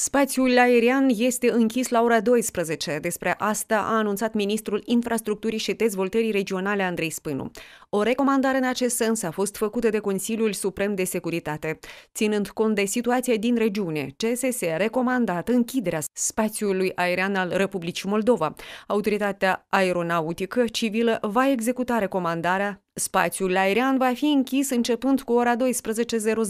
Spațiul aerian este închis la ora 12. Despre asta a anunțat ministrul infrastructurii și dezvoltării regionale Andrei Spânu. O recomandare în acest sens a fost făcută de Consiliul Suprem de Securitate, ținând cont de situația din regiune. CSS a recomandat închiderea spațiului aerian al Republicii Moldova. Autoritatea aeronautică civilă va executa recomandarea Spațiul aerian va fi închis începând cu ora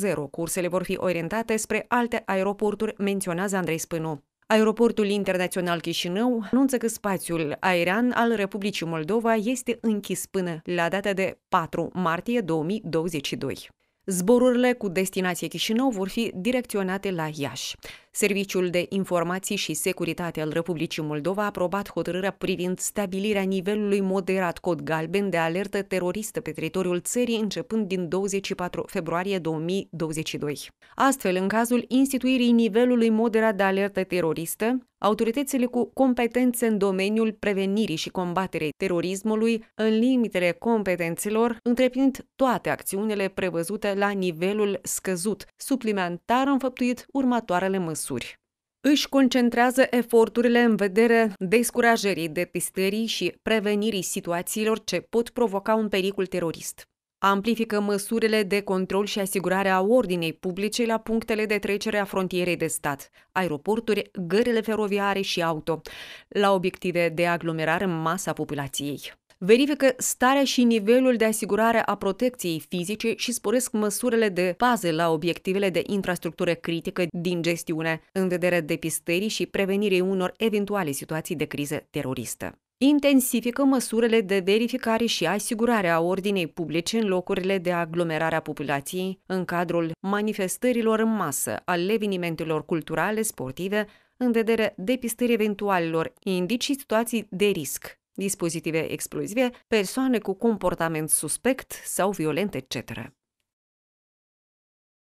12.00. Cursele vor fi orientate spre alte aeroporturi, menționează Andrei Spânu. Aeroportul internațional Chișinău anunță că spațiul aerian al Republicii Moldova este închis până la data de 4 martie 2022. Zborurile cu destinație Chișinău vor fi direcționate la Iași. Serviciul de Informații și Securitate al Republicii Moldova a aprobat hotărârea privind stabilirea nivelului moderat cod galben de alertă teroristă pe teritoriul țării începând din 24 februarie 2022. Astfel, în cazul instituirii nivelului moderat de alertă teroristă, autoritățile cu competențe în domeniul prevenirii și combaterei terorismului, în limitele competențelor, întreprind toate acțiunile prevăzute la nivelul scăzut, suplimentar înfăptuit următoarele măsuri măsuri. Își concentrează eforturile în vederea descurajării, depistării și prevenirii situațiilor ce pot provoca un pericol terorist. Amplifică măsurile de control și asigurare a ordinei publice la punctele de trecere a frontierei de stat, aeroporturi, gările feroviare și auto, la obiective de aglomerare în masa populației verifică starea și nivelul de asigurare a protecției fizice și sporesc măsurile de pază la obiectivele de infrastructură critică din gestiune, în vederea depistării și prevenirii unor eventuale situații de criză teroristă intensifică măsurile de verificare și asigurare a ordinei publice în locurile de aglomerare a populației, în cadrul manifestărilor în masă ale evenimentelor culturale, sportive, în vederea depistării eventualelor indicii situații de risc, dispozitive explozive, persoane cu comportament suspect sau violent, etc.